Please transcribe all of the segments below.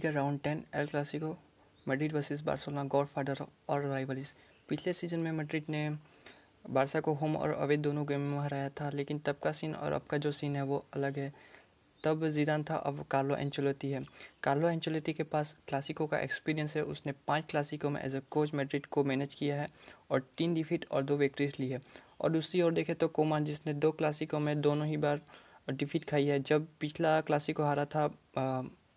का round ten El Clasico Madrid versus Barcelona godfather और rivalries पिछले season में मड्रिड ने बारसा को होम और अवे दोनों गेम में हराया था लेकिन तब का सीन और अब का जो सीन है वो अलग है तब जीदान था अब कार्लो एंचोलोती है कार्लो एंचोलोती के पास क्लासिको का एक्सपीरियंस है उसने पांच क्लासिको में एज अ कोच मैड्रिड को मैनेज किया है और तीन डिफीट और दो विक्ट्रीज ली है और दूसरी ओर देखें तो कोमान जिसने दो क्लासिको में दोनों ही बार डिफीट खाई है जब पिछला क्लासिको हारा था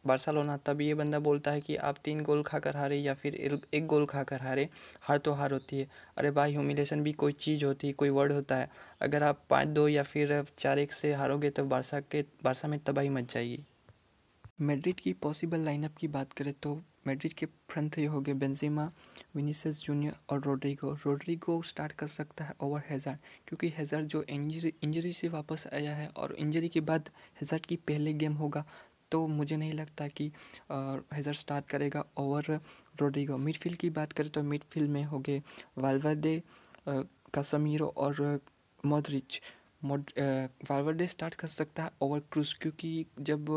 बार्सलोना तब ये बंदा बोलता है कि आप तीन गोल खाकर हारे या फिर एक गोल खाकर हारे हार तो हार होती है अरे भाई ह्यूमिलेशन भी कोई चीज़ होती है कोई वर्ड होता है अगर आप पाँच दो या फिर चार एक से हारोगे तो बारसा के बारसा में तबाही मच जाएगी मेड्रिड की पॉसिबल लाइनअप की बात करें तो मेड्रिड के फ्रंट थ्री हो गए बेंजिमा विनीसस जूनियर और रोड्रिगो रोड्रिगो स्टार्ट कर सकता है ओवर हेजार क्योंकि हेजार जो इंजरी इंजरी से वापस आया है और इंजरी के बाद हेजार की पहले गेम होगा तो मुझे नहीं लगता कि हेजर स्टार्ट करेगा ओवर रोड्रिगो मिडफील्ड की बात करें तो मिडफील्ड में हो गए वालवर्दे कसमीरो और मोदरिच मोड वालवर्डे स्टार्ट कर सकता है ओवर क्रूज क्योंकि जब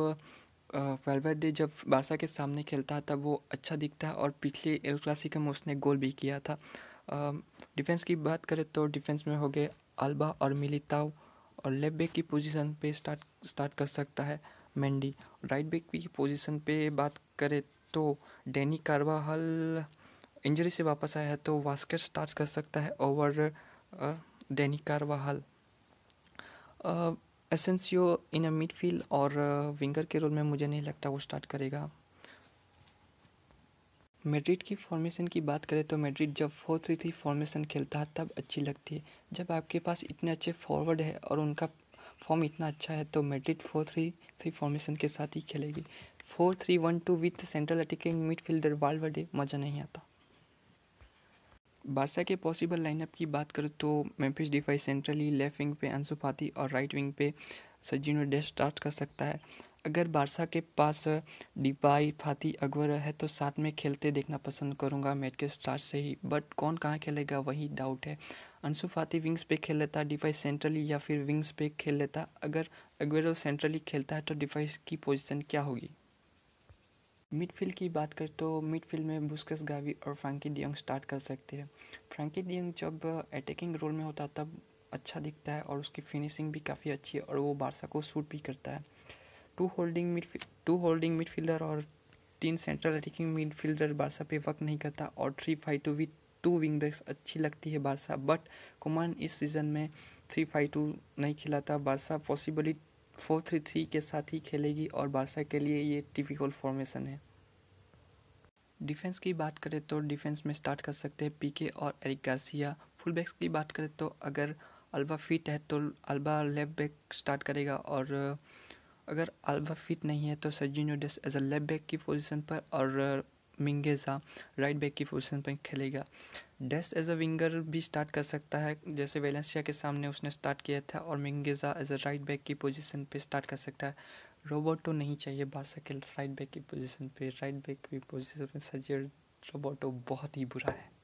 वालवर्डे जब बासा के सामने खेलता है तब वो अच्छा दिखता है और पिछले एल क्लासिको में उसने गोल भी किया था डिफेंस की बात करें तो डिफेंस में हो गए अल्बा और मिलिताव और लेफ्ट की पोजीशन पे स्टार्ट स्टार्ट कर सकता है मेंडी राइट बैक की पोजीशन पे बात करें तो डेनी कारवाहल इंजरी से वापस आया है तो वास्कर स्टार्ट कर सकता है over Dani Carvajal Asensio in a midfield और विंगर के रोल में मुझे नहीं लगता वो स्टार्ट करेगा मेड्रिड की फॉर्मेशन की बात करें तो मेड्रिड जब फोर थ्री थ्री फॉर्मेशन खेलता है तब अच्छी लगती है जब आपके पास इतने अच्छे फॉरवर्ड है और उनका फॉर्म इतना अच्छा है तो Madrid four three three formation के साथ ही खेलेगी four three one two with central attacking midfielder वर्डे मज़ा नहीं आता बारसा के पॉसिबल लाइनअप की बात करूँ तो Memphis Depay centrally left wing पे अंशुपाती और राइट विंग पे सजिनो डे स्टार्ट कर सकता है अगर बारसा के पास डिपाई फाती अगवर है तो साथ में खेलते देखना पसंद करूंगा मैच के स्टार्ट से ही बट कौन कहाँ खेलेगा वही डाउट है अंशु फाती विंग्स पे खेल लेता डिफाई सेंट्रली या फिर विंग्स पे खेल लेता अगर अगवेरो सेंट्रली खेलता है तो डिफाइस की पोजीशन क्या होगी मिडफील्ड की बात करें तो मिडफील्ड में बुस्कस गावी और फ्रैंकी दियंग स्टार्ट कर सकते हैं फ्रैंकी दियंग जब अटैकिंग रोल में होता तब अच्छा दिखता है और उसकी फिनिशिंग भी काफ़ी अच्छी है और वो बारसा को सूट भी करता है two holding mid two holding midfielder और तीन सेंट्रल अटैकिंग मिडफील्डर बारसा पे वक्त नहीं करता और three five two with two wing backs अच्छी लगती है बारसा बट कुमान इस सीज़न में थ्री फाइव टू नहीं खिलाता Barca possibly four three three के साथ ही खेलेगी और बारसा के लिए ये टिपिकल फॉर्मेशन है डिफेंस की बात करें तो डिफेंस में स्टार्ट कर सकते हैं पीके और एरिक गार्सिया फुल बैक्स की बात करें तो अगर अल्बा फिट है तो अल्बा लेफ्ट बैक स्टार्ट करेगा और अगर अल्बा फिट नहीं है तो Sergino Dest as a left back की पोजीशन पर और uh, मिंगेजा राइट बैक की पोजीशन पर खेलेगा डेस्ट एज अ विंगर भी स्टार्ट कर सकता है जैसे वेलेंसिया के सामने उसने स्टार्ट किया था और Mingueza as a right back की पोजीशन पे स्टार्ट कर सकता है रोबोटो नहीं चाहिए बारसा के राइट बैक की पोजीशन पे राइट बैक की पोजीशन पर सर्जियो रोबोटो बहुत ही बुरा है